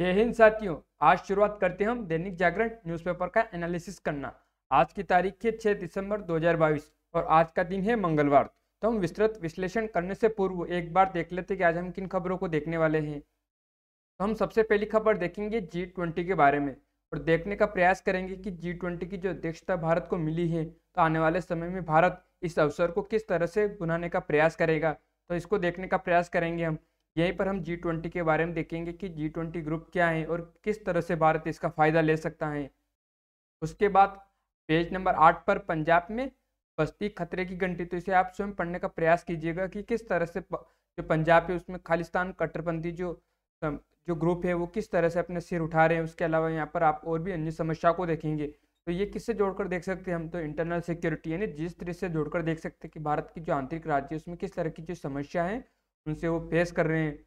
जय हिंद साथियों आज शुरुआत करते हैं हम दैनिक जागरण न्यूज़पेपर का एनालिसिस करना आज की तारीख है छः दिसंबर 2022 और आज का दिन है मंगलवार तो हम विस्तृत विश्लेषण करने से पूर्व एक बार देख लेते हैं कि आज हम किन खबरों को देखने वाले हैं तो हम सबसे पहली खबर देखेंगे जी के बारे में और देखने का प्रयास करेंगे कि जी की जो अध्यक्षता भारत को मिली है तो आने वाले समय में भारत इस अवसर को किस तरह से बुनाने का प्रयास करेगा तो इसको देखने का प्रयास करेंगे हम यहीं पर हम जी ट्वेंटी के बारे में देखेंगे कि जी ट्वेंटी ग्रुप क्या है और किस तरह से भारत इसका फ़ायदा ले सकता है उसके बाद पेज नंबर आठ पर पंजाब में बस्ती खतरे की घंटी तो इसे आप स्वयं पढ़ने का प्रयास कीजिएगा कि किस तरह से जो पंजाब है उसमें खालिस्तान कट्टरपंथी जो जो ग्रुप है वो किस तरह से अपने सिर उठा रहे हैं उसके अलावा यहाँ पर आप और भी अन्य समस्या को देखेंगे तो ये किससे जोड़कर देख सकते हैं हम तो इंटरनल सिक्योरिटी यानी जिस तरह से जोड़कर देख सकते हैं कि भारत की जो आंतरिक राज्य है उसमें किस तरह की जो समस्या है उनसे वो फेस कर रहे हैं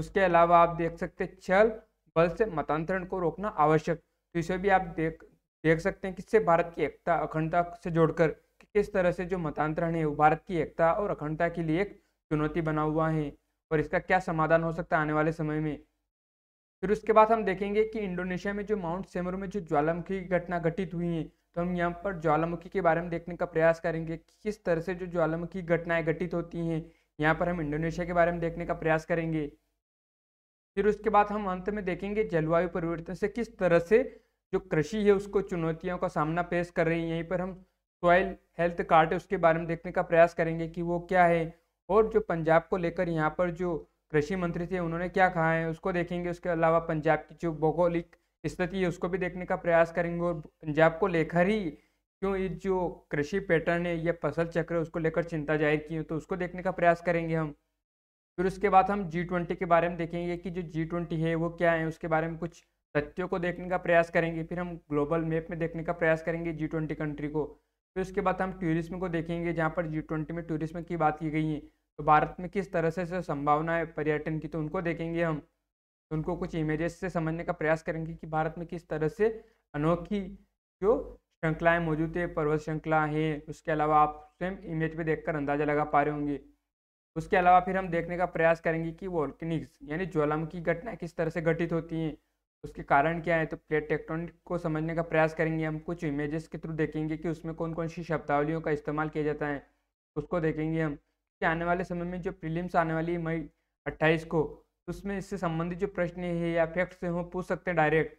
उसके अलावा आप देख सकते हैं छल बल से मतांतरण को रोकना आवश्यक तो इसे भी आप देख देख सकते हैं किससे भारत की एकता अखंडता से जोड़कर कि किस तरह से जो मतांतरण है वो भारत की एकता और अखंडता के लिए एक चुनौती बना हुआ है और इसका क्या समाधान हो सकता है आने वाले समय में फिर उसके बाद हम देखेंगे कि इंडोनेशिया में जो माउंट सेमरू में जो ज्वालामुखी की घटना घटित हुई है तो हम यहाँ पर ज्वालामुखी के बारे में देखने का प्रयास करेंगे कि किस तरह से जो ज्वालामुखी घटनाएं घटित होती हैं यहाँ पर हम इंडोनेशिया के बारे में देखने का प्रयास करेंगे फिर उसके बाद हम अंत में देखेंगे जलवायु परिवर्तन से किस तरह से जो कृषि है उसको चुनौतियों का सामना पेश कर रही है यहीं पर हम सॉइल हेल्थ कार्ड है उसके बारे में देखने का प्रयास करेंगे कि वो क्या है और जो पंजाब को लेकर यहाँ पर जो कृषि मंत्री थे उन्होंने क्या कहा है उसको देखेंगे उसके अलावा पंजाब की जो भौगोलिक स्थिति है उसको भी देखने का प्रयास करेंगे और पंजाब को लेकर ही क्यों ये जो कृषि पैटर्न है या फसल चक्र है उसको लेकर चिंता जाहिर की है तो उसको देखने का प्रयास करेंगे हम फिर उसके बाद हम जी ट्वेंटी के बारे में देखेंगे कि जो जी ट्वेंटी है वो क्या है उसके बारे में कुछ तथ्यों को देखने का प्रयास करेंगे फिर हम ग्लोबल मैप में देखने का प्रयास करेंगे जी ट्वेंटी कंट्री को फिर उसके बाद हम टूरिज्म को देखेंगे जहाँ पर जी ट्वेंटी में टूरिज्म की बात की गई है तो भारत में किस तरह से संभावना है पर्यटन की तो उनको देखेंगे हम तो उनको कुछ इमेजेस से समझने का प्रयास करेंगे कि भारत में किस तरह से अनोखी जो श्रृंखलाएँ मौजूद है पर्वत श्रृंखला है उसके अलावा आप स्वयं इमेज पर देख अंदाज़ा लगा पा रहे होंगे उसके अलावा फिर हम देखने का प्रयास करेंगे कि वॉल्किनिक्स यानी ज्वालामुखी घटनाएं किस तरह से घटित होती हैं उसके कारण क्या है तो प्लेट टेक्टोनिक को समझने का प्रयास करेंगे हम कुछ इमेजेस के थ्रू देखेंगे कि उसमें कौन कौन सी शब्दावलियों का इस्तेमाल किया जाता है उसको देखेंगे हम कि आने वाले समय में जो प्रीलिम्स आने वाली है मई अट्ठाईस को उसमें इससे संबंधित जो प्रश्न है या फैक्ट्स हैं वो पूछ सकते हैं डायरेक्ट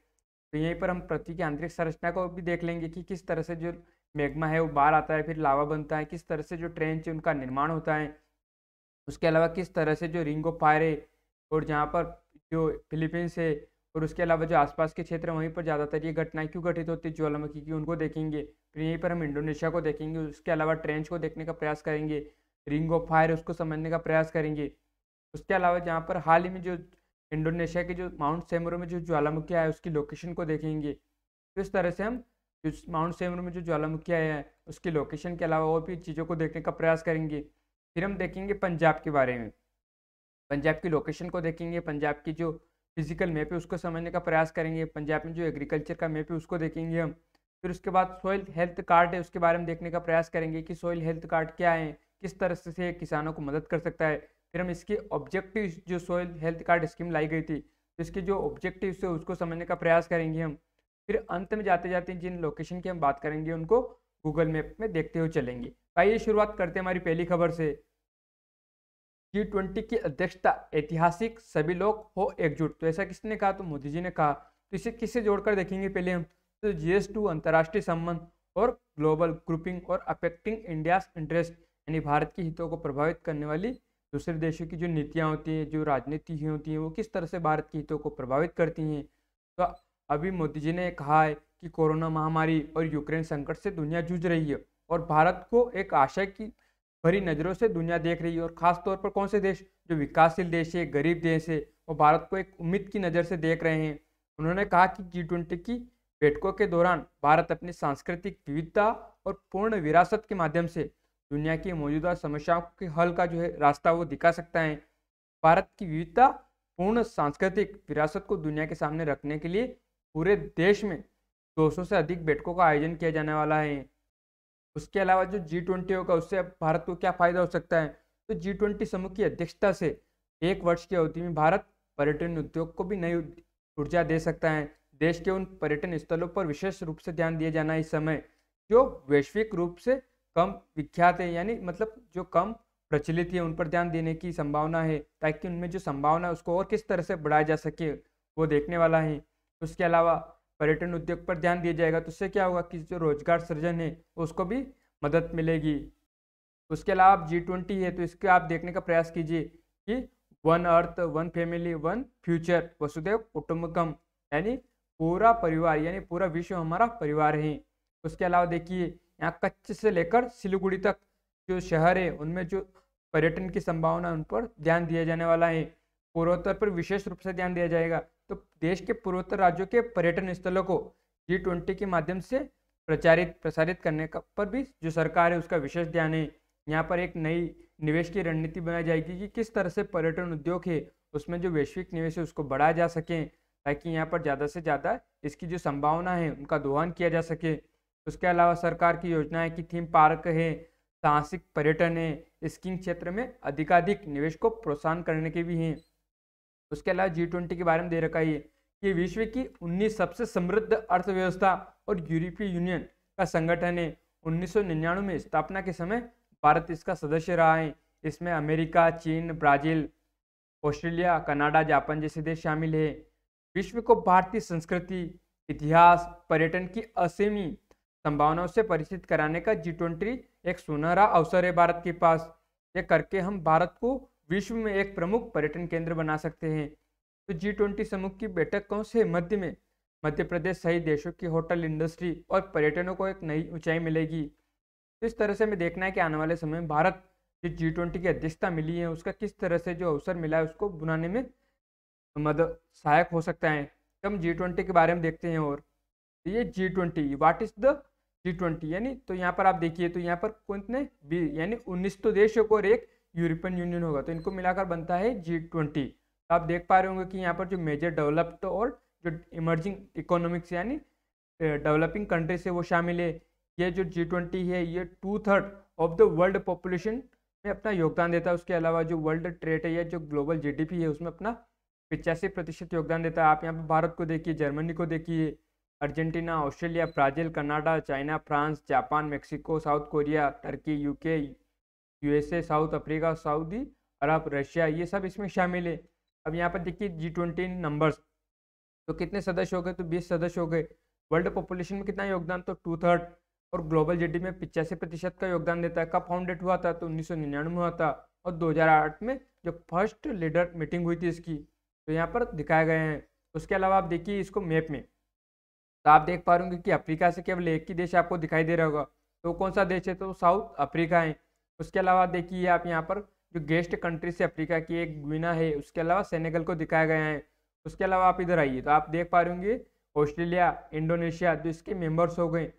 तो यहीं पर हम पृथ्वी की आंतरिक संरचना को भी देख लेंगे कि किस तरह से जो मेघमा है वो बाहर आता है फिर लावा बनता है किस तरह से जो ट्रेंच है उनका निर्माण होता है उसके अलावा किस तरह से जो रिंग ऑफ फायर है और जहाँ पर जो फिलीपींस है और उसके अलावा जो आसपास के क्षेत्र वहीं पर ज़्यादातर ये घटनाएं क्यों घटित होती है ज्वालामुखी की उनको देखेंगे फिर यहीं पर हम इंडोनेशिया को देखेंगे उसके अलावा ट्रेंच को देखने का प्रयास करेंगे रिंग ऑफ फायर उसको समझने का प्रयास करेंगे उसके अलावा जहाँ पर हाल ही में जो इंडोनेशिया के जो माउंट सेमरो में जो ज्वालामुखी आया उसकी लोकेशन को देखेंगे तो इस तरह से हम माउंट सेमरो में जो ज्वालामुखी आया है उसकी लोकेशन के अलावा और भी चीज़ों को देखने का प्रयास करेंगे फिर हम देखेंगे पंजाब के बारे में पंजाब की लोकेशन को देखेंगे पंजाब की जो फिजिकल मैप है उसको समझने का प्रयास करेंगे पंजाब में जो एग्रीकल्चर का मैप है उसको देखेंगे हम फिर उसके बाद सॉइल हेल्थ कार्ड है उसके बारे में देखने का प्रयास करेंगे कि सॉइल हेल्थ कार्ड क्या है किस तरह से किसानों को मदद कर सकता है फिर हम इसके ऑब्जेक्टिव जो सोयल हेल्थ कार्ड स्कीम लाई गई थी तो इसके जो ऑब्जेक्टिव है उसको समझने का प्रयास करेंगे हम फिर अंत में जाते जाते जिन लोकेशन की हम बात करेंगे उनको गूगल मैप में देखते हुए चलेंगे तो आइए शुरुआत करते हैं हमारी पहली खबर से जी ट्वेंटी की अध्यक्षता ऐतिहासिक सभी लोग हो एकजुट तो ऐसा किसने कहा तो मोदी जी ने कहा तो इसे किससे जोड़कर देखेंगे पहले हम तो जी एस टू अंतर्राष्ट्रीय संबंध और ग्लोबल ग्रुपिंग और अफेक्टिंग इंडिया इंटरेस्ट यानी भारत के हितों को प्रभावित करने वाली दूसरे तो देशों की जो नीतियाँ होती हैं जो राजनीति होती हैं वो किस तरह से भारत के हितों को प्रभावित करती हैं तो अभी मोदी जी ने कहा है कि कोरोना महामारी और यूक्रेन संकट से दुनिया जूझ रही है और भारत को एक आशा की भरी नज़रों से दुनिया देख रही है और ख़ासतौर पर कौन से देश जो विकासशील देश है गरीब देश है वो भारत को एक उम्मीद की नज़र से देख रहे हैं उन्होंने कहा कि जी ट्वेंटी की बैठकों के दौरान भारत अपनी सांस्कृतिक विविधता और पूर्ण विरासत के माध्यम से दुनिया की मौजूदा समस्याओं के हल का जो है रास्ता वो दिखा सकता है भारत की विविधता पूर्ण सांस्कृतिक विरासत को दुनिया के सामने रखने के लिए पूरे देश में 200 से अधिक बैठकों का आयोजन किया जाने वाला है उसके अलावा जो जी ट्वेंटी होगा उससे भारत को क्या फायदा हो सकता है तो जी ट्वेंटी समूह की अध्यक्षता से एक वर्ष की अवधि में भारत पर्यटन उद्योग को भी नई ऊर्जा दे सकता है देश के उन पर्यटन स्थलों पर विशेष रूप से ध्यान दिया जाना इस समय जो वैश्विक रूप से कम विख्यात है यानी मतलब जो कम प्रचलित है उन पर ध्यान देने की संभावना है ताकि उनमें जो संभावना है उसको और किस तरह से बढ़ाया जा सके वो देखने वाला है उसके अलावा पर्यटन उद्योग पर ध्यान दिया जाएगा तो उससे क्या होगा कि जो रोजगार सृजन है उसको भी मदद मिलेगी उसके अलावा जी ट्वेंटी है तो इसके आप देखने का प्रयास कीजिए कि one earth one family one future वसुदेव कुटुम्बकम यानी पूरा परिवार यानी पूरा विश्व हमारा परिवार है उसके अलावा देखिए यहाँ कच्छ से लेकर सिलीगुड़ी तक जो शहर है उनमें जो पर्यटन की संभावना उन पर ध्यान दिया जाने वाला है पूर्वोत्तर पर विशेष रूप से ध्यान दिया जाएगा तो देश के पूर्वोत्तर राज्यों के पर्यटन स्थलों को जी ट्वेंटी के माध्यम से प्रचारित प्रसारित करने का पर भी जो सरकार है उसका विशेष ध्यान है यहाँ पर एक नई निवेश की रणनीति बनाई जाएगी कि किस तरह से पर्यटन उद्योग है उसमें जो वैश्विक निवेश है उसको बढ़ाया जा सके ताकि यहाँ पर ज़्यादा से ज़्यादा इसकी जो संभावना है उनका दोहन किया जा सके उसके अलावा सरकार की योजना है कि थीम पार्क है साहसिक पर्यटन है स्कीइंग क्षेत्र में अधिकाधिक निवेश को प्रोत्साहन करने के भी हैं उसके अलावा जी ट्वेंटी के बारे में दे रखा है कि विश्व की उन्नीस सबसे समृद्ध अर्थव्यवस्था और यूरोपीय यूनियन का संगठन है उन्नीस में स्थापना के समय भारत इसका सदस्य रहा है इसमें अमेरिका चीन ब्राजील ऑस्ट्रेलिया कनाडा जापान जैसे देश शामिल है विश्व को भारतीय संस्कृति इतिहास पर्यटन की असीमी संभावनाओं से परिचित कराने का जी ट्वेंटी एक सुनहरा अवसर है भारत के पास ये करके हम भारत को विश्व में एक प्रमुख पर्यटन केंद्र बना सकते हैं तो जी ट्वेंटी समूह की बैठक कौन से मध्य में मध्य प्रदेश सहित देशों की होटल इंडस्ट्री और पर्यटनों को एक नई ऊंचाई मिलेगी तो इस तरह से हमें देखना है कि आने वाले समय में भारत जो जी ट्वेंटी की अध्यक्षता मिली है उसका किस तरह से जो अवसर मिला है उसको बुनाने में मदद सहायक हो सकता है तो हम जी ट्वेंटी के बारे में देखते हैं और ये G twenty what is the G twenty यानी तो यहाँ पर आप देखिए तो यहाँ पर कितने यानी उन्नीस तो देश और एक यूरोपियन यूनियन होगा तो इनको मिलाकर बनता है जी ट्वेंटी तो आप देख पा रहे होंगे कि यहाँ पर जो मेजर डेवलप्ड और जो इमर्जिंग इकोनॉमिक्स यानी डेवलपिंग कंट्रीज है वो शामिल है ये जो जी ट्वेंटी है ये two third of the world population में अपना योगदान देता है उसके अलावा जो वर्ल्ड ट्रेड है या जो ग्लोबल पी है उसमें अपना पिचासी प्रतिशत योगदान देता है आप यहाँ पर भारत को देखिए जर्मनी को देखिए Argentina Australia Brazil Canada China France Japan Mexico South Korea Turkey UK USA South Africa Saudi Arabia Russia ये सब इसमें शामिल है अब यहाँ पर देखिए जी ट्वेंटी नंबर्स तो कितने सदस्य हो गए तो बीस सदस्य हो गए वर्ल्ड पॉपुलेशन में कितना योगदान तो टू थर्ड और ग्लोबल जी में पिचासी प्रतिशत का योगदान देता है कब फाउंडेड हुआ था तो उन्नीस में हुआ था और 2008 में जो फर्स्ट लीडर मीटिंग हुई थी इसकी तो यहाँ पर दिखाए गए हैं उसके अलावा आप देखिए इसको मैप में तो आप देख पा रहे कि अफ्रीका से केवल एक ही देश आपको दिखाई दे रहा होगा तो कौन सा देश है तो साउथ अफ्रीका है उसके अलावा देखिए आप यहाँ पर जो गेस्ट कंट्री से अफ्रीका की एक गुना है उसके अलावा सेनेगल को दिखाया गया है उसके अलावा आप इधर आइए तो आप देख पा रहे होंगे ऑस्ट्रेलिया इंडोनेशिया जो तो इसके मेंबर्स हो गए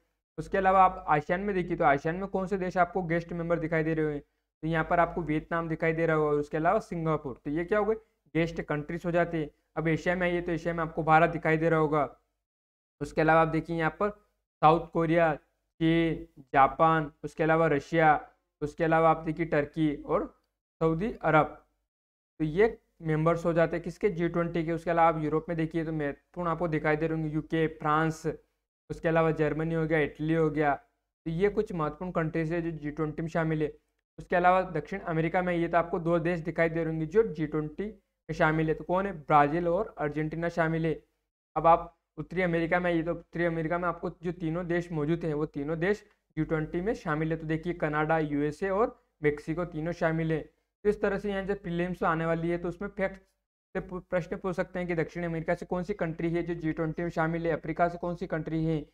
उसके अलावा आप आशियान में देखिए तो आसियान में कौन से देश आपको गेस्ट मेंबर दिखाई दे रहे हैं तो यहाँ पर आपको वियतनाम दिखाई दे रहा होगा उसके अलावा सिंगापुर तो ये क्या हो गए गेस्ट कंट्रीज हो जाते हैं अब एशिया में आइए तो एशिया में आपको भारत दिखाई दे रहा होगा उसके अलावा आप देखिए यहाँ पर साउथ कोरिया चीन जापान उसके अलावा रशिया उसके अलावा आप देखिए टर्की और सऊदी अरब तो ये मेंबर्स हो जाते हैं किसके जी ट्वेंटी के उसके अलावा आप यूरोप में देखिए तो महत्वपूर्ण आपको दिखाई दे रहे होंगे यूके फ्रांस उसके अलावा जर्मनी हो गया इटली हो गया तो ये कुछ महत्वपूर्ण कंट्रीज है जो जी ट्वेंटी में शामिल है उसके अलावा दक्षिण अमेरिका में ये तो आपको दो देश दिखाई दे रहे होंगे जो जी ट्वेंटी में शामिल है तो कौन है ब्राज़ील और अर्जेंटीना शामिल है अब आप उत्तरी अमेरिका में ये तो उत्तरी अमेरिका में आपको जो तीनों देश मौजूद हैं वो तीनों देश यू ट्वेंटी में शामिल है तो देखिए कनाडा यूएसए और मेक्सिको तीनों शामिल है तो इस तरह से यहाँ जब प्रीलिम्स आने वाली है तो उसमें फैक्ट से प्रश्न पूछ सकते हैं कि दक्षिण अमेरिका से कौन सी कंट्री है जो जी ट्वेंटी में शामिल है अफ्रीका से कौन सी कंट्री है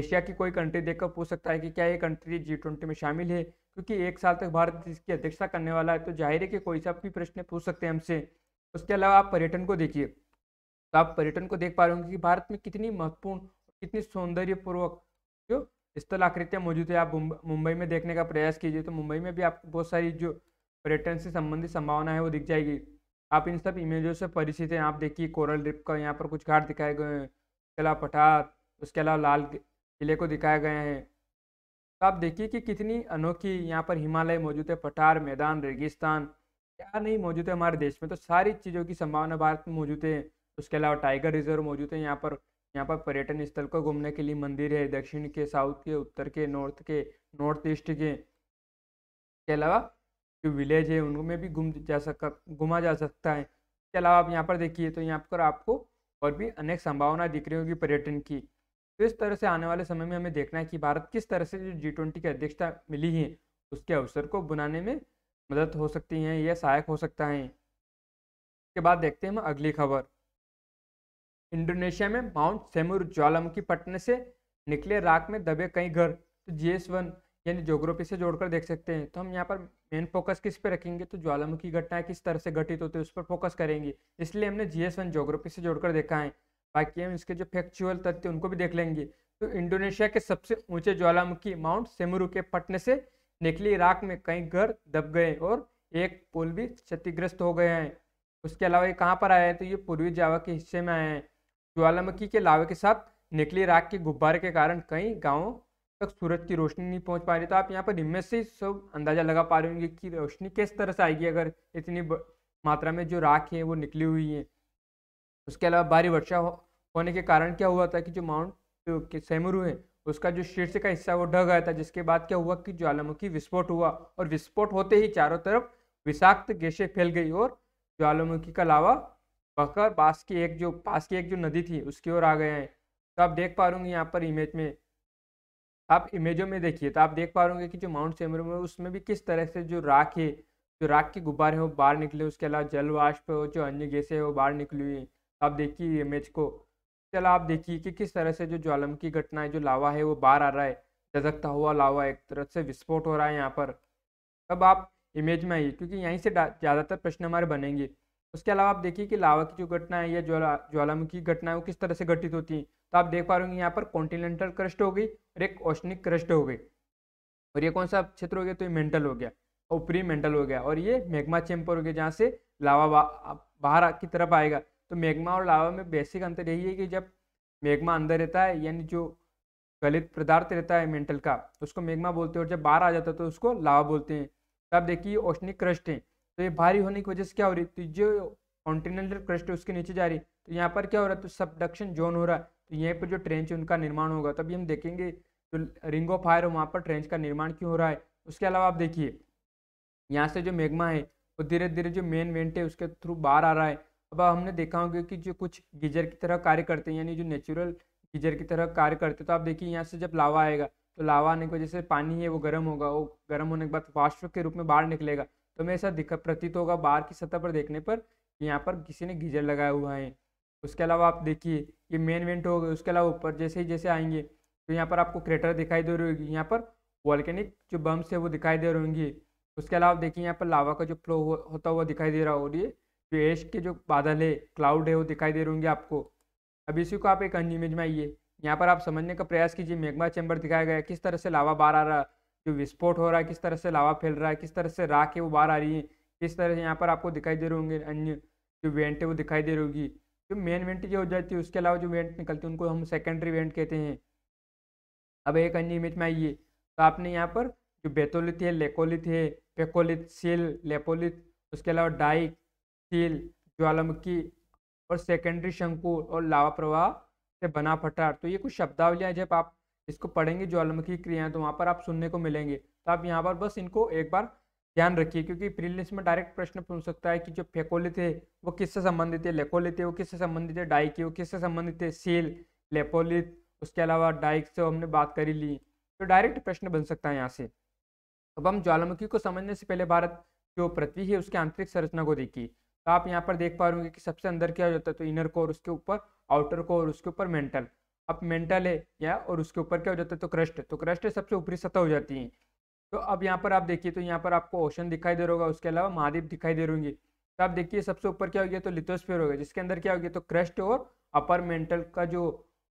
एशिया की कोई कंट्री देखकर पूछ सकता है कि क्या ये कंट्री जी ट्वेंटी में शामिल है क्योंकि एक साल तक भारत इसकी अध्यक्षता करने वाला है तो जाहिर है कि कोई सा भी प्रश्न पूछ सकते हैं हमसे उसके अलावा आप पर्यटन को देखिए तो आप पर्यटन को देख पा रहे होंगे कि भारत में कितनी महत्वपूर्ण कितनी सौंदर्यपूर्वक जो स्थल आकृतियाँ मौजूद है आप मुंबई में देखने का प्रयास कीजिए तो मुंबई में भी आपको बहुत सारी जो पर्यटन से संबंधित संभावना है वो दिख जाएगी आप इन सब इमेजों से परिचित हैं आप देखिए कोरल रिप का यहाँ पर कुछ घाट दिखाए गए हैं उसके अलावा पठार उसके अलावा लाल किले को दिखाया गया है तो आप देखिए कि कितनी अनोखी यहाँ पर हिमालय मौजूद है पठार मैदान रेगिस्तान क्या नहीं मौजूद है हमारे देश में तो सारी चीज़ों की संभावना भारत में मौजूद है उसके अलावा टाइगर रिजर्व मौजूद है यहाँ पर यहाँ पर पर्यटन स्थल को घूमने के लिए मंदिर है दक्षिण के साउथ के उत्तर के नॉर्थ के नॉर्थ ईस्ट के इसके अलावा जो विलेज है उनमें भी घूम जा सकता घुमा जा सकता है इसके अलावा आप यहाँ पर देखिए तो यहाँ पर आपको और भी अनेक संभावना दिख रही होगी पर्यटन की तो इस तरह से आने वाले समय में हमें देखना है कि भारत किस तरह से जो जी ट्वेंटी की अध्यक्षता मिली है उसके अवसर को बनाने में मदद हो सकती है या सहायक हो सकता है इसके बाद देखते हैं हम अगली खबर इंडोनेशिया में माउंट सेमुर ज्वालामुखी पटने से निकले राख में दबे कई घर तो जी एस वन यानी जोग्राफी से जोड़कर देख सकते हैं तो हम यहाँ पर मेन फोकस किस पे रखेंगे तो ज्वालामुखी घटनाएं किस तरह से घटित होती है उस पर फोकस करेंगे इसलिए हमने जी एस वन जोग्राफी से जोड़कर देखा है बाकी हम इसके जो फैक्चुअल तथ्य उनको भी देख लेंगे तो इंडोनेशिया के सबसे ऊंचे ज्वालामुखी माउंट सेमुरु के पटने से निकली राख में कई घर दब गए और एक पुल भी क्षतिग्रस्त हो गए हैं उसके अलावा ये कहाँ पर आए हैं तो ये पूर्वी जावा के हिस्से में आए हैं ज्वालामुखी के लावे के साथ निकली राख के गुब्बारे के कारण कई गाँव तक सूरज की रोशनी नहीं पहुंच पा रही तो आप यहाँ पर इनमें से सब अंदाजा लगा पा रहे होंगे कि रोशनी किस तरह से आएगी अगर इतनी मात्रा में जो राख है वो निकली हुई है उसके अलावा भारी वर्षा हो, होने के कारण क्या हुआ था कि जो माउंट तो सैमुरु है उसका जो शीर्ष का हिस्सा वो ढह गया था जिसके बाद क्या हुआ कि ज्वालामुखी विस्फोट हुआ और विस्फोट होते ही चारों तरफ विषाक्त गैसें फैल गई और ज्वालामुखी का लावा बहकर पास की एक जो पास की एक जो नदी थी उसकी ओर आ गए हैं तो आप देख पा रूंगी यहाँ पर इमेज में आप इमेजों में देखिए तो आप देख पा रूंगे कि जो माउंट सेमरू है उसमें भी किस तरह से जो राख है जो राख के गुब्बारे वो बाहर निकले उसके अलावा जल वाष्प जो अन्य गैसें वो बाहर निकली हुई आप देखिए इमेज को चलो आप देखिए कि किस तरह से जो ज्वालामुखी घटना है जो लावा है वो बाहर आ रहा है धधकता हुआ लावा एक तरह से विस्फोट हो रहा है यहाँ पर तब आप इमेज में आइए क्योंकि यहीं से ज़्यादातर प्रश्न हमारे बनेंगे उसके अलावा आप देखिए कि लावा की जो घटना है या ज्वाला ज्वालामुखी घटना है वो किस तरह से घटित होती है तो आप देख पा रहे होंगे यहाँ पर कॉन्टिनेंटल क्रस्ट हो गई और एक ओशनिक क्रस्ट हो गई और ये कौन सा क्षेत्र हो गया तो ये मेंटल हो गया और प्री मेंटल हो गया और ये मैग्मा चैम्पर हो गया जहाँ से लावा बाहर की तरफ आएगा तो मैग्मा और लावा में बेसिक अंतर यही है कि जब मैग्मा अंदर रहता है यानी जो गलित पदार्थ रहता है मेंटल का उसको मैग्मा बोलते हैं और जब बाहर आ जाता है तो उसको लावा बोलते हैं तब तो देखिए ओशनिक क्रस्ट है तो ये भारी होने की वजह से क्या हो रही तो जो कॉन्टिनेंटल क्रस्ट है उसके नीचे जा रही है तो यहाँ पर क्या हो रहा है तो सबडक्शन जोन हो रहा है तो यहाँ पर जो ट्रेंच है उनका निर्माण होगा तभी तो हम देखेंगे जो रिंग ऑफ फायर है वहाँ पर ट्रेंच का निर्माण क्यों हो रहा है उसके अलावा आप देखिए यहाँ से जो मेघमा है वो धीरे धीरे जो मेन वेंट है उसके थ्रू बाहर आ रहा है अब हमने देखा होगा कि जो कुछ गीजर की तरह कार्य करते हैं यानी जो नेचुरल गीजर की तरह कार्य करते हैं तो आप देखिए यहाँ से जब लावा आएगा तो लावा आने की वजह से पानी है वो गर्म होगा वो गर्म होने के बाद वाष्प के रूप में बाहर निकलेगा तो हमें ऐसा दिक्कत प्रतीत होगा बाहर की सतह पर देखने पर यहाँ पर किसी ने गीजर लगाया हुआ है उसके अलावा आप देखिए ये मेन वेंट हो गए उसके अलावा ऊपर जैसे ही जैसे आएंगे तो यहाँ पर आपको क्रेटर दिखाई दे रही होगी यहाँ पर वॉल्केनिक जो बम्स है वो दिखाई दे रही होंगे उसके अलावा देखिए यहाँ पर लावा का जो फ्लो हो, होता हुआ दिखाई दे रहा हो और ये जो एश के जो बादल है क्लाउड है वो दिखाई दे रहे होंगे आपको अब इसी को आप एक अन्य इमेज में आइए यहाँ पर आप समझने का प्रयास कीजिए मेघमा चैम्बर दिखाया गया किस तरह से लावा बाहर आ रहा जो विस्फोट हो रहा है किस तरह से लावा फैल रहा है किस तरह से राख है वो बाहर आ रही है किस तरह से यहाँ पर आपको दिखाई दे रहे होंगे अन्य जो वेंट है वो दिखाई दे रही होगी जो मेन वेंट जो हो जाती है उसके अलावा जो वेंट निकलती है उनको हम सेकेंडरी वेंट कहते हैं अब एक अन्य इमेज में आइए तो आपने यहाँ पर जो बेतोलित है लेकोलित है पेकोलित सील लेपोलित उसके अलावा डाइक सील ज्वालामुखी और सेकेंडरी शंकु और लावा प्रवाह से बना फटार तो ये कुछ शब्दावलियाँ जब आप इसको पढ़ेंगे ज्वालामुखी क्रियाएं तो वहाँ पर आप सुनने को मिलेंगे तो आप यहाँ पर बस इनको एक बार ध्यान रखिए क्योंकि प्रीलिम्स में डायरेक्ट प्रश्न पूछ सकता है कि जो फेकोले थे वो किससे संबंधित है लेकोलित है वो किससे संबंधित है डाइक वो किससे संबंधित है सेल लेपोलित उसके अलावा डाइक से हमने बात करी ली तो डायरेक्ट प्रश्न बन सकता है यहाँ से अब हम ज्वालामुखी को समझने से पहले भारत जो पृथ्वी है उसके आंतरिक संरचना को देखिए तो आप यहाँ पर देख पा रहे होंगे कि सबसे अंदर क्या हो जाता है तो इनर कोर उसके ऊपर आउटर कोर उसके ऊपर मेंटल अब मेंटल है या और उसके ऊपर क्या हो जाता है तो क्रस्ट तो क्रस्ट सबसे ऊपरी सतह हो जाती है तो अब यहाँ पर आप देखिए तो यहाँ पर आपको ओशन दिखाई दे रहा होगा उसके अलावा महाद्वीप दिखाई दे रहेंगे तो आप देखिए सबसे ऊपर क्या हो गया तो लिथोस्फेयर हो गया जिसके अंदर क्या हो गया तो क्रस्ट और अपर मेंटल का जो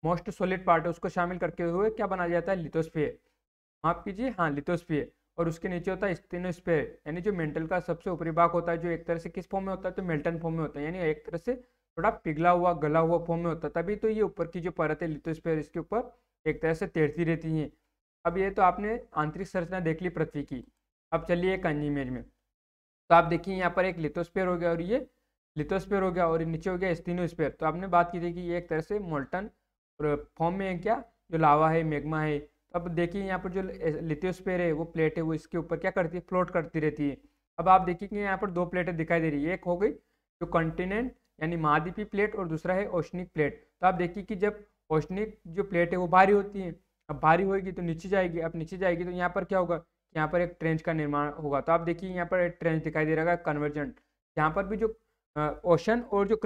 मोस्ट सॉलिड पार्ट है उसको शामिल करके हुए क्या बनाया जाता है लिथोस्फेयर माफ कीजिए हाँ लिथोस्फेयर और उसके नीचे होता है स्टेनोस्फेयर यानी जो मेंटल का सबसे ऊपरी भाग होता है जो एक तरह से किस फॉर्म में होता है तो मेल्टन फॉर्म में होता है यानी एक तरह से थोड़ा पिघला हुआ गला हुआ फॉर्म में होता है तभी तो ये ऊपर की जो परत है लिथोस्फेयर इसके ऊपर एक तरह से तैरती रहती है अब ये तो आपने आंतरिक संरचना देख ली पृथ्वी की अब चलिए एक अन्य इमेज में तो आप देखिए यहाँ पर एक लिथोस्फेयर हो गया और ये लिथोस्पेयर हो गया और नीचे हो गया स्टीनोस्पेयर तो आपने बात की थी कि ये एक तरह से मोल्टन फॉर्म में है क्या जो लावा है मेगमा है तो अब देखिए यहाँ पर जो लिथोस्फेयर है वो प्लेट है वो इसके ऊपर क्या करती है फ्लोट करती रहती है अब आप देखिए कि यहाँ पर दो प्लेटें दिखाई दे रही है एक हो गई जो कॉन्टिनेंट यानी महाद्वीपी प्लेट और दूसरा है औष्णिक प्लेट तो आप देखिए कि जब औष्णिक जो प्लेट है वो भारी होती है अब भारी होगी तो नीचे जाएगी अब नीचे जाएगी तो यहाँ पर क्या होगा यहाँ पर एक ट्रेंच का निर्माण होगा तो आप देखिए यहाँ पर एक ट्रेंच दिखाई दे रहा है कन्वर्जेंट यहाँ पर भी जो ओशन और जो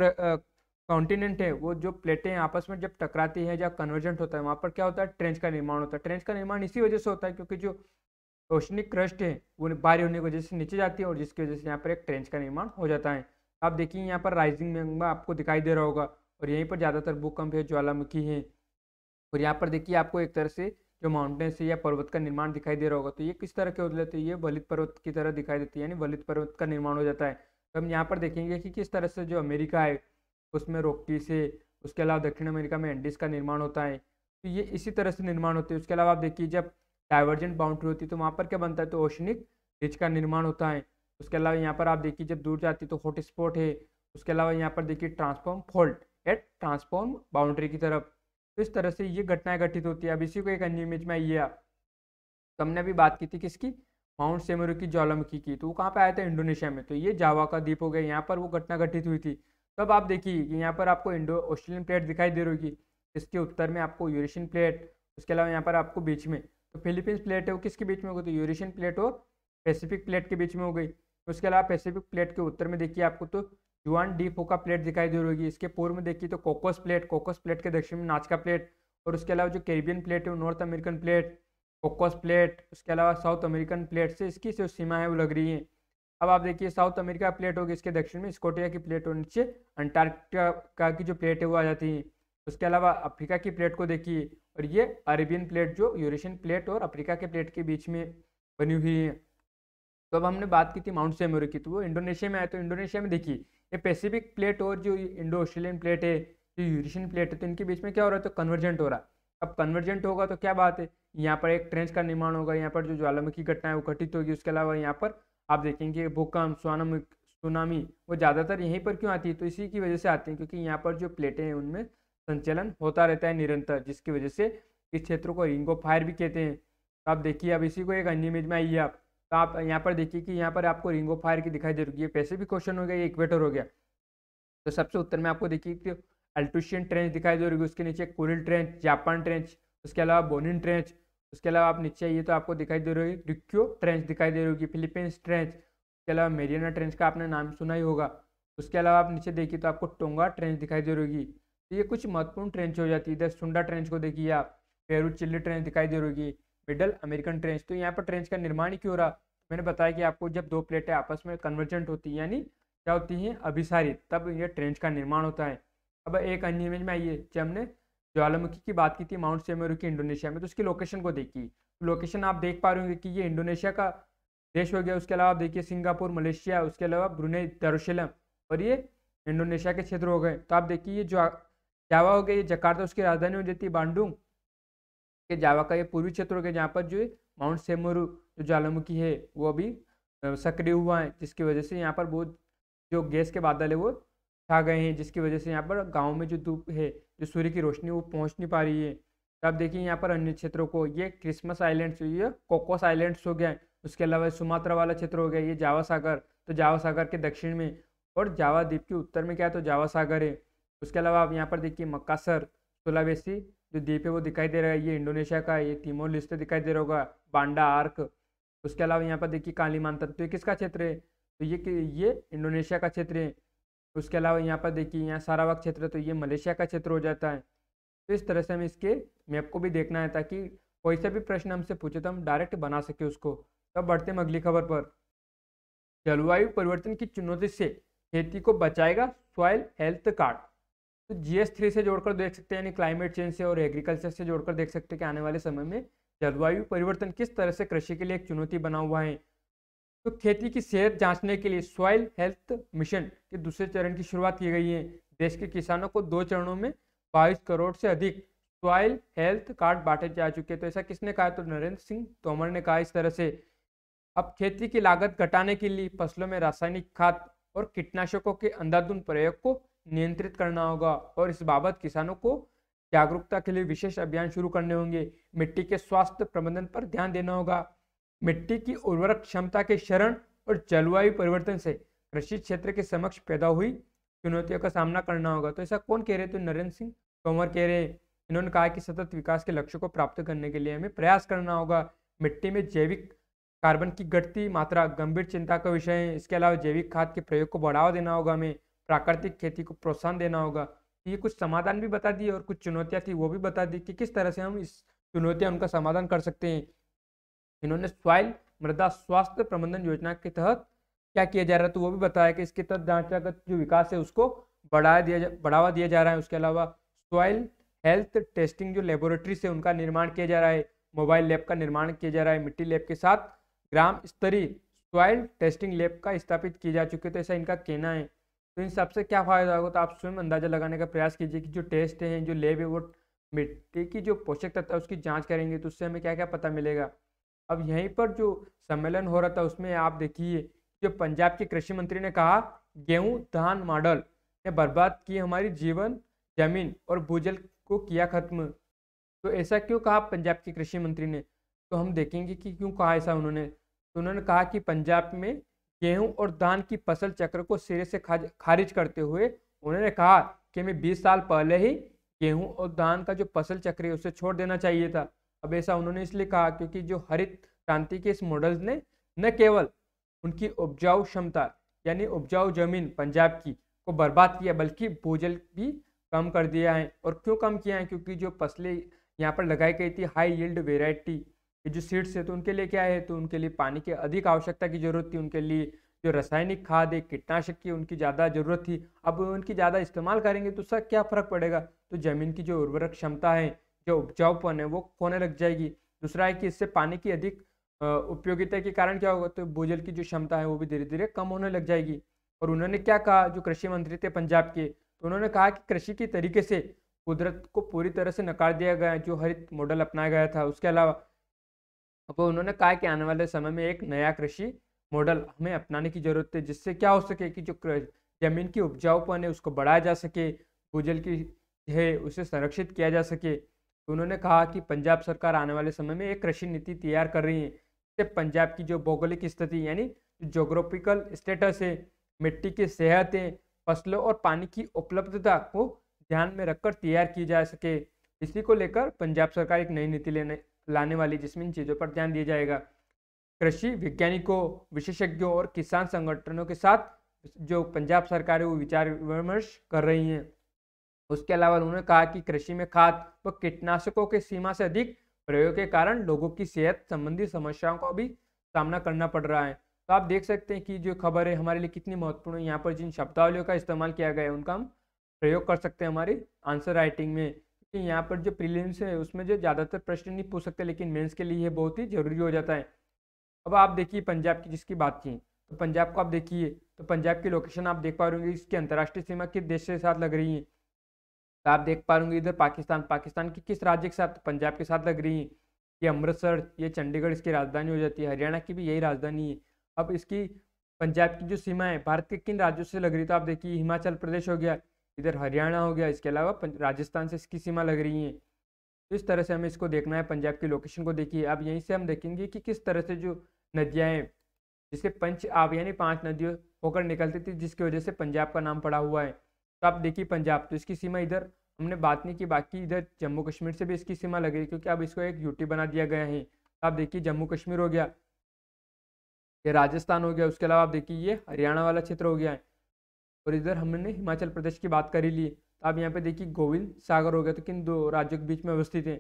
कॉन्टिनेंट है वो जो प्लेटें आपस में जब टकराती है या कन्वर्जेंट होता है वहाँ पर क्या होता है ट्रेंच का निर्माण होता है ट्रेंच का निर्माण इसी वजह से होता है क्योंकि जो ओशनिक क्रस्ट है वो भारी होने की वजह से नीचे जाती है और जिसकी वजह से यहाँ पर एक ट्रेंच का निर्माण हो जाता है आप देखिए यहाँ पर राइजिंग में आपको दिखाई दे रहा होगा और यहीं पर ज़्यादातर भूकंप है ज्वालामुखी है और यहाँ पर देखिए आपको एक तरह से जो माउंटेन्स है या पर्वत का निर्माण दिखाई दे रहा होगा तो ये किस तरह के जाते हैं ये वलित पर्वत की तरह दिखाई देती है यानी वलित पर्वत का निर्माण हो जाता है तो हम यहाँ पर देखेंगे कि किस तरह से जो अमेरिका है उसमें रोकटी से उसके अलावा दक्षिण अमेरिका में एंडीज का निर्माण होता है तो ये इसी तरह से निर्माण होते हैं उसके अलावा आप देखिए जब डाइवर्जेंट बाउंड्री होती है तो वहाँ पर क्या बनता है तो ओशनिक रिज का निर्माण होता है उसके अलावा यहाँ पर आप देखिए जब दूर जाती है तो हॉट स्पॉट है उसके अलावा यहाँ पर देखिए transform fault at transform boundary की तरफ तो इस तरह से ये घटनाएं घटित होती है अब इसी को एक अन्य इमेज में आइए आप तो हमने अभी बात की थी किसकी माउंट सेमरू की ज्वालामुखी की तो वो कहाँ पर आया था इंडोनेशिया में तो ये जावा का द्वीप हो गया यहाँ पर वो घटना घटित हुई थी तब तो आप देखिए यहाँ पर आपको इंडो ऑस्ट्रेलियन प्लेट दिखाई दे रही होगी इसके उत्तर में आपको यूरेशियन प्लेट उसके अलावा यहाँ पर आपको बीच में तो फिलीपींस प्लेट है वो किसके बीच में होगी तो यूरेशियन प्लेट और पैसिफिक प्लेट के बीच में हो गई उसके अलावा पैसिफिक प्लेट के उत्तर में देखिए आपको तो जुआन डी फोका प्लेट दिखाई दे रही होगी इसके पूर्व में देखिए तो कोकोस प्लेट कोकोस प्लेट के दक्षिण में नाचका प्लेट और उसके अलावा जो कैरिबियन प्लेट है North American plate Cocos plate उसके अलावा साउथ अमेरिकन प्लेट से इसकी जो सीमा है वो लग रही है अब आप देखिए साउथ अमेरिका प्लेट होगी इसके दक्षिण में स्कोटिया की प्लेट और नीचे अंटार्कटिका की जो प्लेट है वो आ जाती है उसके अलावा अफ्रीका की प्लेट को देखिए और ये अरेबियन प्लेट जो यूरेशियन प्लेट और अफ्रीका के प्लेट के बीच में बनी हुई है तो अब हमने बात की थी माउंट सेमोरी की तो वो इंडोनेशिया में आया तो इंडोनेशिया में देखिए ये पैसिफिक प्लेट और जो इंडो ऑस्ट्रेलियन प्लेट है जो यूरेशियन प्लेट है तो इनके बीच में क्या हो रहा है तो कन्वर्जेंट हो रहा है अब कन्वर्जेंट होगा तो क्या बात है यहाँ पर एक ट्रेंच का निर्माण होगा यहाँ पर जो ज्वालामुखी घटना है वो घटित होगी उसके अलावा यहाँ पर आप देखेंगे भूकंप स्वानामुख सुनामी वो ज़्यादातर यहीं पर क्यों आती है तो इसी की वजह से आती है क्योंकि यहाँ पर जो प्लेटें हैं उनमें संचलन होता रहता है निरंतर जिसकी वजह से इस क्षेत्र को रिंग ऑफ फायर भी कहते हैं तो आप देखिए अब इसी को एक अन्य इमेज में आइए आप तो आप यहाँ पर देखिए कि यहाँ पर आपको रिंग ऑफ फायर की दिखाई दे रही है पैसे भी क्वेश्चन हो गया ये इक्वेटर हो गया तो सबसे उत्तर में आपको देखिए कि अल्टुशियन ट्रेंच दिखाई दे रही है उसके नीचे कुरिल ट्रेंच जापान ट्रेंच उसके अलावा बोनिन ट्रेंच उसके अलावा आप नीचे ये तो आपको दिखाई दे रही है रिक्यो ट्रेंच दिखाई दे रही होगी फिलीपींस ट्रेंच उसके अलावा मेरियाना ट्रेंच का आपने नाम सुना ही होगा उसके अलावा आप नीचे देखिए तो आपको टोंगा ट्रेंच दिखाई दे रही तो ये कुछ महत्वपूर्ण ट्रेंच हो जाती है इधर सुंडा ट्रेंच को देखिए आप पेरू चिल्ली ट्रेंच दिखाई दे रही मिडल अमेरिकन ट्रेंच तो यहाँ पर ट्रेंच का निर्माण क्यों रहा मैंने बताया कि आपको जब दो प्लेटें आपस में कन्वर्जेंट होती हैं यानी क्या होती हैं अभिसारित तब यह ट्रेंच का निर्माण होता है अब एक अन्य इमेज में आइए जब हमने ज्वालामुखी की बात की थी माउंट सेमेरू की इंडोनेशिया में तो उसकी लोकेशन को देखिए लोकेशन तो आप देख पा रहे होंगे कि ये इंडोनेशिया का देश हो गया उसके अलावा आप देखिए सिंगापुर मलेशिया उसके अलावा ब्रुने दरुशलम और ये इंडोनेशिया के क्षेत्र हो गए तो आप देखिए ये जो जावा हो गया ये जकार्ता उसकी राजधानी हो जाती है बांडुंग के जावा का ये पूर्वी क्षेत्रों के जहाँ पर जो माउंट सेमोरू जो ज्वालामुखी है वो अभी सक्रिय हुआ है जिसकी वजह से यहाँ पर बहुत जो गैस के बादल है वो छा गए हैं जिसकी वजह से यहाँ पर गाँव में जो धूप है जो सूर्य की रोशनी वो पहुँच नहीं पा रही है तो आप देखिए यहाँ पर अन्य क्षेत्रों को ये क्रिसमस आइलैंड्स ये कोकोस आइलैंड्स हो गया उसके अलावा सुमात्रा वाला क्षेत्र हो गया ये जावा सागर तो जावा सागर के दक्षिण में और जावा द्वीप के उत्तर में क्या है तो जावा सागर है उसके अलावा आप यहाँ पर देखिए मक्कासर सुलावेसी जो द्वीप है वो दिखाई दे रहा है ये इंडोनेशिया का ये तीमोर लिस्ट दिखाई दे रहा होगा बांडा आर्क उसके अलावा यहाँ पर देखिए कालीमान तत्व तो ये किसका क्षेत्र है तो ये ये इंडोनेशिया का क्षेत्र है उसके अलावा यहाँ पर देखिए यहाँ सारावाक क्षेत्र तो ये मलेशिया का क्षेत्र हो जाता है तो इस तरह से हम इसके मैप को भी देखना है ताकि कोई सा भी प्रश्न हमसे पूछे तो हम डायरेक्ट बना सके उसको तब बढ़ते हम अगली खबर पर जलवायु परिवर्तन की चुनौती से खेती को बचाएगा सॉइल हेल्थ कार्ड तो जी थ्री से जोड़कर देख सकते हैं यानी क्लाइमेट चेंज से और एग्रीकल्चर से जोड़कर देख सकते हैं कि आने वाले समय में जलवायु परिवर्तन किस तरह से कृषि के लिए एक चुनौती बना हुआ है तो खेती की सेहत जांचने के लिए सॉइल हेल्थ मिशन के दूसरे चरण की शुरुआत की गई है देश के किसानों को दो चरणों में बाईस करोड़ से अधिक सॉइल हेल्थ कार्ड बांटे जा चुके तो ऐसा किसने कहा तो नरेंद्र सिंह तोमर ने कहा इस तरह से अब खेती की लागत घटाने के लिए फसलों में रासायनिक खाद और कीटनाशकों के अंधाधुंध प्रयोग को नियंत्रित करना होगा और इस बाबत किसानों को जागरूकता के लिए विशेष अभियान शुरू करने होंगे मिट्टी के स्वास्थ्य प्रबंधन पर ध्यान देना होगा मिट्टी की उर्वरक क्षमता के शरण और जलवायु परिवर्तन से कृषि क्षेत्र के समक्ष पैदा हुई चुनौतियों का सामना करना होगा तो ऐसा कौन कह रहे तो नरेंद्र सिंह तोमर कह रहे हैं इन्होंने कहा कि सतत विकास के लक्ष्य को प्राप्त करने के लिए हमें प्रयास करना होगा मिट्टी में जैविक कार्बन की घटती मात्रा गंभीर चिंता का विषय है इसके अलावा जैविक खाद के प्रयोग को बढ़ावा देना होगा हमें प्राकृतिक खेती को प्रोत्साहन देना होगा तो ये कुछ समाधान भी बता दिए और कुछ चुनौतियाँ थी वो भी बता दी कि किस तरह से हम इस चुनौतियाँ उनका समाधान कर सकते हैं इन्होंने सॉइल मृदा स्वास्थ्य प्रबंधन योजना के तहत क्या किया जा रहा है तो वो भी बताया कि इसके तहत ढांचागत जो विकास है उसको बढ़ाया दिया जा बढ़ावा दिया जा रहा है उसके अलावा सॉइल हेल्थ टेस्टिंग जो लेबोरेटरी से उनका निर्माण किया जा रहा है मोबाइल लैब का निर्माण किया जा रहा है मिट्टी लैब के साथ ग्राम स्तरीय सॉइल टेस्टिंग लैब का स्थापित किया जा चुके तो ऐसा इनका कहना है तो इन सबसे क्या फ़ायदा होगा तो आप स्वयं अंदाज़ा लगाने का प्रयास कीजिए कि जो टेस्ट हैं जो लेब है वो मिट्टी की जो पोषक तत्व है उसकी जाँच करेंगे तो उससे हमें क्या क्या पता मिलेगा अब यहीं पर जो सम्मेलन हो रहा था उसमें आप देखिए जो पंजाब के कृषि मंत्री ने कहा गेहूँ धान मॉडल ने बर्बाद की हमारी जीवन जमीन और भूजल को किया खत्म तो ऐसा क्यों कहा पंजाब के कृषि मंत्री ने तो हम देखेंगे कि क्यों कहा ऐसा उन्होंने तो उन्होंने कहा कि पंजाब में गेहूं और धान की फसल चक्र को सिरे से खारिज करते हुए उन्होंने कहा कि हमें बीस साल पहले ही गेहूं और धान का जो फसल चक्र है उसे छोड़ देना चाहिए था अब ऐसा उन्होंने इसलिए कहा क्योंकि जो हरित क्रांति के इस मॉडल ने न केवल उनकी उपजाऊ क्षमता यानी उपजाऊ जमीन पंजाब की को बर्बाद किया बल्कि भूजल भी कम कर दिया है और क्यों कम किया है क्योंकि जो फसलें यहाँ पर लगाई गई थी हाई यील्ड वेराइटी जो सीड्स है तो उनके लिए क्या है तो उनके लिए पानी की अधिक आवश्यकता की जरूरत थी उनके लिए जो रासायनिक खाद है कीटनाशक की उनकी ज़्यादा ज़रूरत थी अब उनकी ज़्यादा इस्तेमाल करेंगे तो उसका क्या फ़र्क पड़ेगा तो ज़मीन की जो उर्वरक क्षमता है जो उपजाऊपन है वो खोने लग जाएगी दूसरा है कि इससे पानी की अधिक उपयोगिता के कारण क्या होगा तो भूजल की जो क्षमता है वो भी धीरे धीरे कम होने लग जाएगी और उन्होंने क्या कहा जो कृषि मंत्री थे पंजाब के तो उन्होंने कहा कि कृषि के तरीके से कुदरत को पूरी तरह से नकार दिया गया जो हरित मॉडल अपनाया गया था उसके अलावा अब उन्होंने कहा कि आने वाले समय में एक नया कृषि मॉडल हमें अपनाने की जरूरत है जिससे क्या हो सके कि जो जमीन की उपजाऊपन है उसको बढ़ाया जा सके भूजल की है उसे संरक्षित किया जा सके उन्होंने कहा कि पंजाब सरकार आने वाले समय में एक कृषि नीति तैयार कर रही है जिससे पंजाब की जो भौगोलिक स्थिति यानी जोग्राफिकल स्टेटस है मिट्टी की सेहत है फसलों और पानी की उपलब्धता को ध्यान में रखकर तैयार की जा सके इसी को लेकर पंजाब सरकार एक नई नीति लेने लाने वाली जिसमें इन चीज़ों पर ध्यान दिया जाएगा कृषि वैज्ञानिकों विशेषज्ञों और किसान संगठनों के साथ जो पंजाब सरकार है वो विचार विमर्श कर रही है उसके अलावा उन्होंने कहा कि कृषि में खाद व कीटनाशकों के सीमा से अधिक प्रयोग के कारण लोगों की सेहत संबंधी समस्याओं का भी सामना करना पड़ रहा है तो आप देख सकते हैं कि जो खबर है हमारे लिए कितनी महत्वपूर्ण है यहाँ पर जिन शब्दावलियों का इस्तेमाल किया गया है उनका हम प्रयोग कर सकते हैं हमारी आंसर राइटिंग में यहाँ पर जो प्रीलिम्स है उसमें जो ज़्यादातर प्रश्न नहीं पूछ सकते लेकिन मेंस के लिए बहुत ही जरूरी हो जाता है अब आप देखिए पंजाब की जिसकी बात की तो पंजाब को आप देखिए तो पंजाब की लोकेशन आप देख पा रहे होंगे इसकी अंतर्राष्ट्रीय सीमा किस देश के साथ लग रही है तो आप देख पा रहे इधर पाकिस्तान पाकिस्तान की किस राज्य के साथ पंजाब के साथ लग रही है ये अमृतसर ये चंडीगढ़ इसकी राजधानी हो जाती है हरियाणा की भी यही राजधानी है अब इसकी पंजाब की जो सीमा है भारत के किन राज्यों से लग रही है तो आप देखिए हिमाचल प्रदेश हो गया इधर हरियाणा हो गया इसके अलावा राजस्थान से इसकी सीमा लग रही है तो इस तरह से हमें इसको देखना है पंजाब की लोकेशन को देखिए अब यहीं से हम देखेंगे कि किस तरह से जो नदियाँ हैं जिससे पंच आप यानी पांच नदियों होकर निकलती थी जिसकी वजह से पंजाब का नाम पड़ा हुआ है तो आप देखिए पंजाब तो इसकी सीमा इधर हमने बात नहीं की बाकी इधर जम्मू कश्मीर से भी इसकी सीमा लग रही क्योंकि अब इसको एक यूटी बना दिया गया है तो आप देखिए जम्मू कश्मीर हो गया ये राजस्थान हो गया उसके अलावा आप देखिए ये हरियाणा वाला क्षेत्र हो गया है और इधर हमने हिमाचल प्रदेश की बात करी ली तो आप यहाँ पे देखिए गोविंद सागर हो गया तो किन दो राज्यों के बीच में अवस्थित है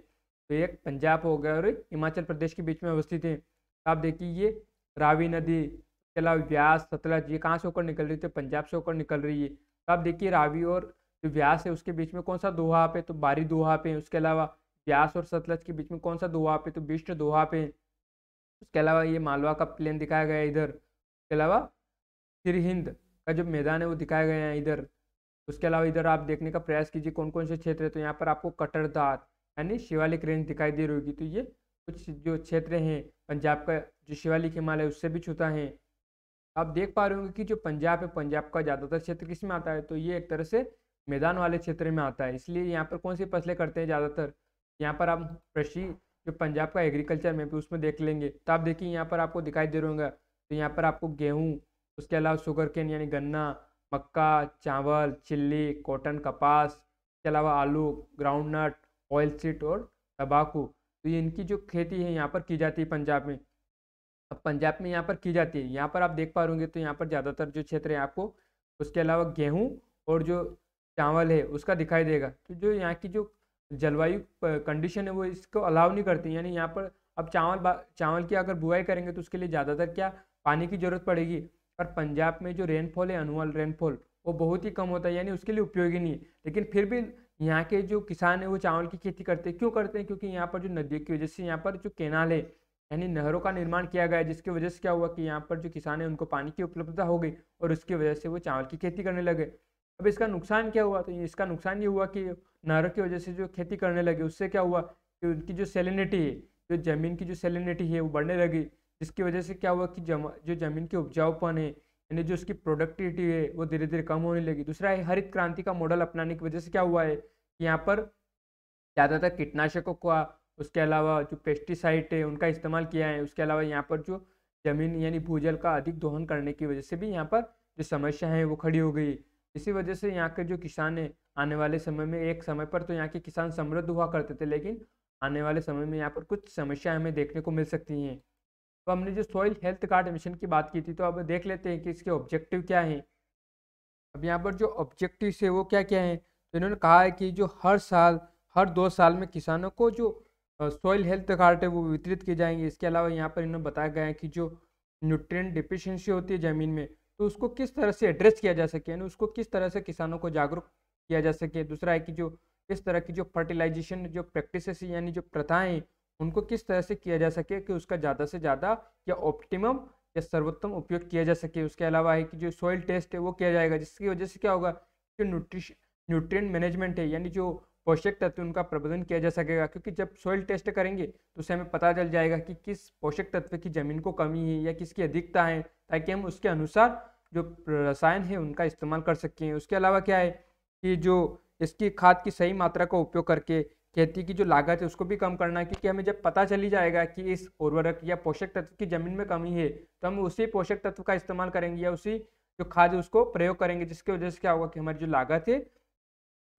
तो एक पंजाब हो गया और एक हिमाचल प्रदेश के बीच में अवस्थित है तो आप देखिए ये रावी नदी इसके अलावा व्यास सतलज ये कहाँ से होकर निकल रही है तो पंजाब से होकर निकल रही है तो आप देखिए रावी और जो व्यास है उसके बीच में कौन सा दोहा पे तो बारी दोहा पे उसके अलावा व्यास और सतलज के बीच में कौन सा दोहा पे तो बिष्ट दोहा पे उसके अलावा ये मालवा का प्लेन दिखाया गया इधर उसके अलावा सिरहिंद का जो मैदान है वो दिखाए गए हैं इधर उसके अलावा इधर आप देखने का प्रयास कीजिए कौन कौन से क्षेत्र है तो यहाँ पर आपको कटरदार यानी शिवालिक रेंज दिखाई दे रही होगी तो ये कुछ जो क्षेत्र हैं पंजाब का जो शिवालिक हिमालय उससे भी छूता है आप देख पा रहे होंगे कि जो पंजाब है पंजाब का ज़्यादातर क्षेत्र किस में आता है तो ये एक तरह से मैदान वाले क्षेत्र में आता है इसलिए यहाँ पर कौन सी फसलें करते हैं ज़्यादातर यहाँ पर आप कृषि जो पंजाब का एग्रीकल्चर मैप है उसमें देख लेंगे तो आप देखिए यहाँ पर आपको दिखाई दे रहा होगा तो यहाँ पर आपको गेहूँ उसके अलावा शुगर केन यानी गन्ना मक्का चावल चिल्ली कॉटन कपास इसके अलावा आलू ग्राउंड नट ऑयल सीट और तंबाकू तो ये इनकी जो खेती है यहाँ पर की जाती है पंजाब में अब पंजाब में यहाँ पर की जाती है यहाँ पर आप देख पा रहे तो यहाँ पर ज़्यादातर जो क्षेत्र है आपको उसके अलावा गेहूँ और जो चावल है उसका दिखाई देगा तो जो यहाँ की जो जलवायु कंडीशन है वो इसको अलाउ नहीं करती यानी यहाँ पर अब चावल चावल की अगर बुआई करेंगे तो उसके लिए ज़्यादातर क्या पानी की ज़रूरत पड़ेगी पर पंजाब में जो रेनफॉल है अनुअल रेनफॉल वो बहुत ही कम होता है यानी उसके लिए उपयोगी नहीं है लेकिन फिर भी यहाँ के जो किसान है वो चावल की खेती करते हैं क्यों करते हैं क्योंकि यहाँ पर जो नदियों की वजह से यहाँ पर जो केनाल है यानी नहरों का निर्माण किया गया जिसकी वजह से क्या हुआ कि यहाँ पर जो किसान है उनको पानी की उपलब्धता हो गई और उसकी वजह से वो चावल की खेती करने लगे अब इसका नुकसान क्या हुआ तो इसका नुकसान ये हुआ कि नहरों की वजह से जो खेती करने लगे उससे क्या हुआ कि उनकी जो सेलिनिटी है जो ज़मीन की जो सेलिनिटी है वो बढ़ने लगी जिसकी वजह से क्या हुआ कि जमा जो ज़मीन के उपजाऊपन है यानी जो उसकी प्रोडक्टिविटी है वो धीरे धीरे कम होने लगी दूसरा है हरित क्रांति का मॉडल अपनाने की वजह से क्या हुआ है कि यहाँ पर ज़्यादातर कीटनाशकों का उसके अलावा जो पेस्टिसाइड है उनका इस्तेमाल किया है उसके अलावा यहाँ पर जो ज़मीन यानी भूजल का अधिक दोहन करने की वजह से भी यहाँ पर जो समस्या है वो खड़ी हो गई इसी वजह से यहाँ के जो किसान है आने वाले समय में एक समय पर तो यहाँ के किसान समृद्ध हुआ करते थे लेकिन आने वाले समय में यहाँ पर कुछ समस्याएं हमें देखने को मिल सकती हैं तो हमने जो सॉइल हेल्थ कार्ड मिशन की बात की थी तो अब देख लेते हैं कि इसके ऑब्जेक्टिव क्या हैं अब यहाँ पर जो ऑब्जेक्टिव है वो क्या क्या हैं तो इन्होंने कहा है कि जो हर साल हर दो साल में किसानों को जो सॉइल हेल्थ कार्ड है वो वितरित किए जाएंगे इसके अलावा यहाँ पर इन्होंने बताया गया है कि जो न्यूट्रिय डिफिशेंसी होती है ज़मीन में तो उसको किस तरह से एड्रेस किया जा सके यानी उसको किस तरह से किसानों को जागरूक किया जा सके दूसरा है कि जो इस तरह की जो फर्टिलाइजेशन जो प्रैक्टिस यानी जो प्रथाएँ उनको किस तरह से किया जा सके कि उसका ज़्यादा से ज़्यादा या ऑप्टिमम या सर्वोत्तम उपयोग किया जा सके उसके अलावा है कि जो सॉइल टेस्ट है वो किया जाएगा जिसकी वजह से क्या होगा जो न्यूट्रिश न्यूट्रिय मैनेजमेंट है यानी जो पोषक तत्व उनका प्रबंधन किया जा सकेगा क्योंकि जब सॉइल टेस्ट करेंगे तो उससे हमें पता चल जाएगा कि किस पोषक तत्व की ज़मीन को कमी है या किसकी अधिकता है ताकि हम उसके अनुसार जो रसायन है उनका इस्तेमाल कर सकें उसके अलावा क्या है कि जो इसकी खाद की सही मात्रा का उपयोग करके खेती की जो लागत है उसको भी कम करना क्योंकि हमें जब पता चली जाएगा कि इस उर्वरक या पोषक तत्व की ज़मीन में कमी है तो हम उसी पोषक तत्व का इस्तेमाल करेंगे या उसी जो खाद उसको प्रयोग करेंगे जिसकी वजह से क्या होगा कि हमारी जो लागत है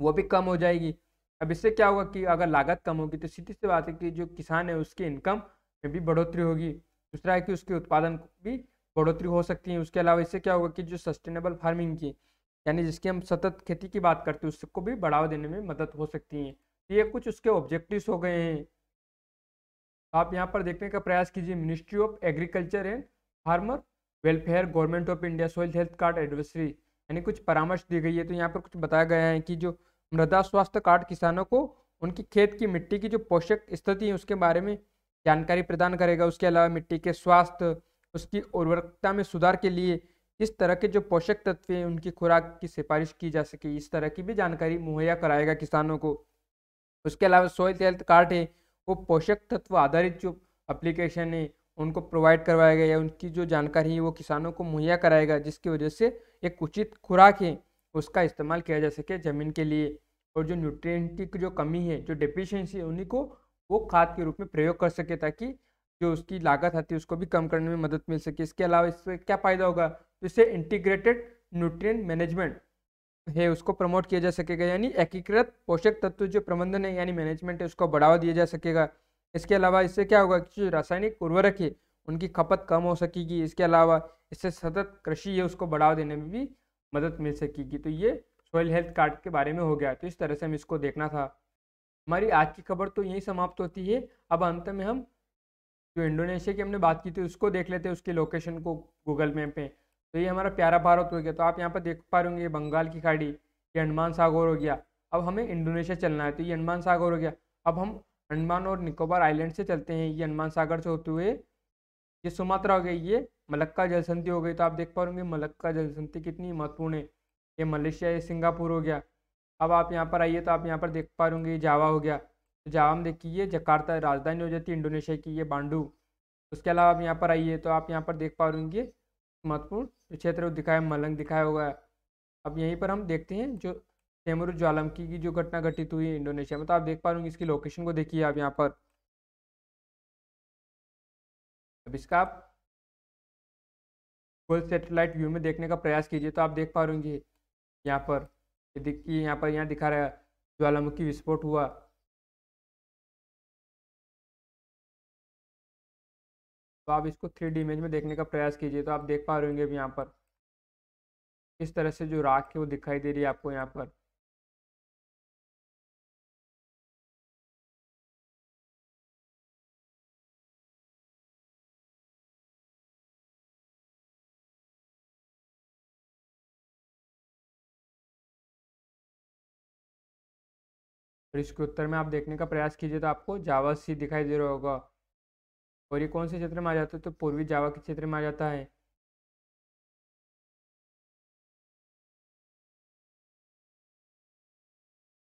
वो भी कम हो जाएगी अब इससे क्या होगा कि अगर लागत कम होगी तो सीधी सी बात है कि जो किसान है उसकी इनकम में भी बढ़ोतरी होगी दूसरा है कि उसके उत्पादन भी बढ़ोतरी हो सकती है उसके अलावा इससे क्या होगा कि जो सस्टेनेबल फार्मिंग की यानी जिसकी हम सतत खेती की बात करते हैं उसको भी बढ़ावा देने में मदद हो सकती है ये कुछ उसके ऑब्जेक्टिव्स हो गए हैं आप यहाँ पर देखने का प्रयास कीजिए ministry of agriculture and farmer welfare government of India soil health card advisory यानी कुछ परामर्श दी गई है तो यहाँ पर कुछ बताया गया है कि जो मृदा स्वास्थ्य कार्ड किसानों को उनकी खेत की मिट्टी की जो पोषक स्थिति है उसके बारे में जानकारी प्रदान करेगा उसके अलावा मिट्टी के स्वास्थ्य उसकी उर्वरकता में सुधार के लिए इस तरह के जो पोषक तत्व हैं उनकी खुराक की सिफारिश की जा सके इस तरह की भी जानकारी मुहैया कराएगा किसानों को उसके अलावा सोयल हेल्थ कार्ड है वो पोषक तत्व आधारित जो अप्लीकेशन है उनको प्रोवाइड करवाया गया या उनकी जो जानकारी है वो किसानों को मुहैया कराएगा जिसकी वजह से एक उचित खुराक है उसका इस्तेमाल किया जा सके ज़मीन के लिए और जो न्यूट्रिएंट की जो कमी है जो डिफिशेंसी है उन्हीं को वो खाद के रूप में प्रयोग कर सके ताकि जो उसकी लागत आती है उसको भी कम करने में मदद मिल सके इसके अलावा इससे क्या फ़ायदा होगा तो इससे इंटीग्रेटेड न्यूट्रिएंट मैनेजमेंट है उसको प्रमोट किया जा सकेगा यानी एकीकृत पोषक तत्व जो प्रबंधन है यानी मैनेजमेंट है उसको बढ़ावा दिया जा सकेगा इसके अलावा इससे क्या होगा कि जो रासायनिक उर्वरक है उनकी खपत कम हो सकेगी इसके अलावा इससे सतत कृषि है उसको बढ़ावा देने में भी मदद मिल सकेगी तो ये सॉइल हेल्थ कार्ड के बारे में हो गया तो इस तरह से हम इसको देखना था हमारी आज की खबर तो यही समाप्त होती है अब अंत में हम जो इंडोनेशिया की हमने बात की थी उसको देख लेते हैं उसकी लोकेशन को गूगल मैप में तो ये हमारा प्यारा भारत हो गया तो आप यहाँ पर देख पा रहे होंगे बंगाल की खाड़ी ये अंडमान सागर हो गया अब हमें इंडोनेशिया चलना है तो ये अंडमान सागर हो गया अब हम अंडमान और निकोबार आइलैंड से चलते हैं ये अंडमान सागर से होते हुए ये सुमात्रा हो गई ये मलक्का जलसंधि हो गई तो आप देख पा रहे मलक्का जलसंधि कितनी महत्वपूर्ण है ये मलेशिया ये सिंगापुर हो गया अब आप यहाँ पर आइए तो आप यहाँ पर देख पा रहे ये जावा हो गया तो जावा में देखिए ये जकार्ता राजधानी हो जाती है इंडोनेशिया की ये बांडू उसके अलावा आप यहाँ पर आइए तो आप यहाँ पर देख पा रहे महत्वपूर्ण क्षेत्र दिखाया मलंग दिखाया होगा अब यहीं पर हम देखते हैं जो तैमूर ज्वालामुखी की जो घटना घटित हुई है इंडोनेशिया में तो आप देख पा रहे इसकी लोकेशन को देखिए आप यहाँ पर अब इसका आप फुल सेटेलाइट व्यू में देखने का प्रयास कीजिए तो आप देख पा रहे यहाँ पर देखिए यहाँ पर यहाँ दिखा रहा है ज्वालामुखी विस्फोट हुआ तो आप इसको थ्री डी इमेज में देखने का प्रयास कीजिए तो आप देख पा रहे होंगे अब यहाँ पर किस तरह से जो राख है वो दिखाई दे रही है आपको यहाँ पर और इसके उत्तर में आप देखने का प्रयास कीजिए तो आपको जावा सी दिखाई दे रहा होगा और ये कौन से क्षेत्र में आ जाता है तो पूर्वी जावा के क्षेत्र में आ जाता है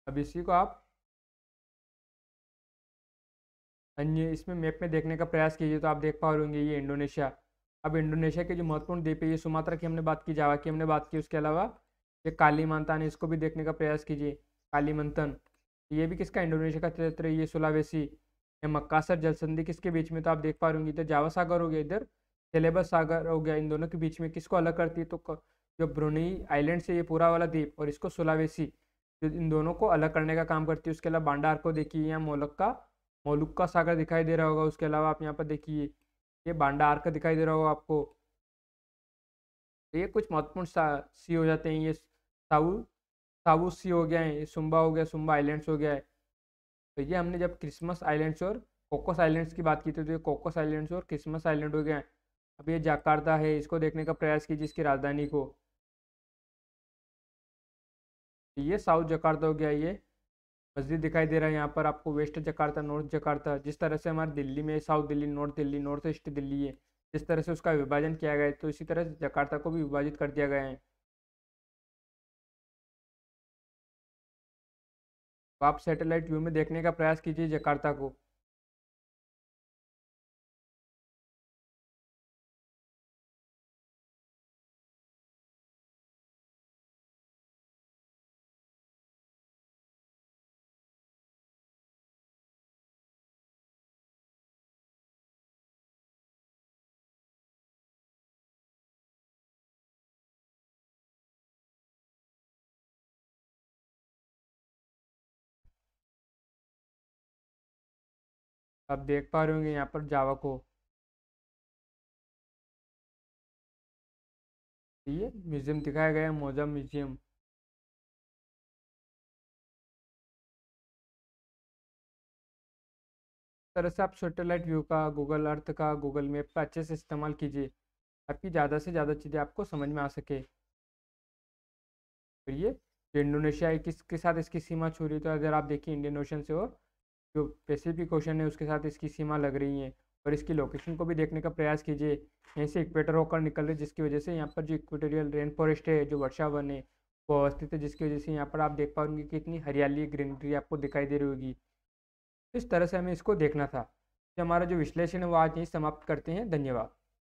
अब इसी को आप अन्य इसमें मैप में देखने का प्रयास कीजिए तो आप देख पा रहे ये इंडोनेशिया अब इंडोनेशिया के जो महत्वपूर्ण द्वीप है ये सुमात्रा की हमने बात की जावा की हमने बात की उसके अलावा ये काली इसको भी देखने का प्रयास कीजिए कालीमंतन ये भी किसका इंडोनेशिया का क्षेत्र है ये सुलावेसी या मक्कासर सर जलसंधि किसके बीच में तो आप देख पा रहे होंगे इधर जावा सागर हो गया इधर सेलेबस सागर हो गया इन दोनों के बीच में किसको अलग करती है तो जो ब्रुनई आइलैंड से ये पूरा वाला द्वीप और इसको सुलावेसी जो इन दोनों को अलग करने का काम करती है उसके अलावा बांडार को देखिए यहाँ मोलक्का मोलुक का सागर दिखाई दे रहा होगा उसके अलावा आप यहाँ पर देखिए ये बांडार का दिखाई दे रहा होगा आपको तो ये कुछ महत्वपूर्ण सी हो जाते हैं ये साउ साउ सी हो गया है सुम्बा हो गया सुम्बा आइलैंड्स हो गया है तो ये हमने जब क्रिसमस आइलैंड्स और कोकोस आइलैंड्स की बात की थी तो ये कोकोस आइलैंड्स और क्रिसमस आइलैंड हो गया अब ये जाकार्ता है इसको देखने का प्रयास कीजिए इसकी राजधानी को तो ये साउथ जकार्ता हो गया ये मस्जिद दिखाई दे रहा है यहाँ पर आपको वेस्ट जकार्ता नॉर्थ जकार्ता जिस तरह से हमारे दिल्ली में south Delhi north Delhi north east Delhi है जिस तरह से उसका विभाजन किया गया है तो इसी तरह से जकार्ता को भी विभाजित कर दिया गया है तो आप सैटेलाइट व्यू में देखने का प्रयास कीजिए जकार्ता को आप देख पा रहे होंगे यहाँ पर जावा को ये म्यूजियम दिखाया गया है मोजा म्यूजियम तरह से आप सेटेलाइट व्यू का गूगल अर्थ का गूगल मैप का अच्छे से इस्तेमाल कीजिए आपकी ज़्यादा से ज़्यादा चीज़ें आपको समझ में आ सके तो ये इंडोनेशिया किसके साथ इसकी सीमा छू रही तो अगर आप देखिए इंडियन ओशन से और जो पेसिफिक क्वेश्चन है उसके साथ इसकी सीमा लग रही है और इसकी लोकेशन को भी देखने का प्रयास कीजिए यहीं से इक्वेटर होकर निकल रहे जिसकी वजह से यहाँ पर जो इक्वेटोरियल रेन फॉरेस्ट है जो वर्षा वन है वो अवस्थित है जिसकी वजह से यहाँ पर आप देख पाओगे कि इतनी हरियाली ग्रीनरी आपको दिखाई दे रही होगी इस तरह से हमें इसको देखना था तो हमारा जो विश्लेषण है वो आज यहीं समाप्त करते हैं धन्यवाद